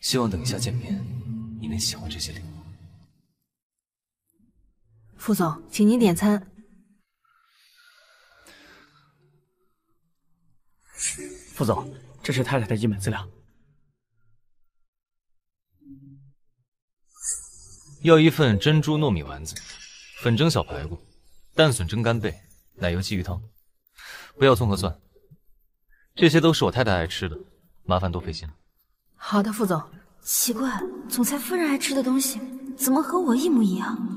希望等一下见面，你能喜欢这些礼物。副总，请您点餐。副总，这是太太的基本资料。要一份珍珠糯米丸子，粉蒸小排骨，蛋笋蒸干贝，奶油鲫鱼汤，不要葱和蒜。这些都是我太太爱吃的，麻烦多费心了。好的，副总。奇怪，总裁夫人爱吃的东西，怎么和我一模一样？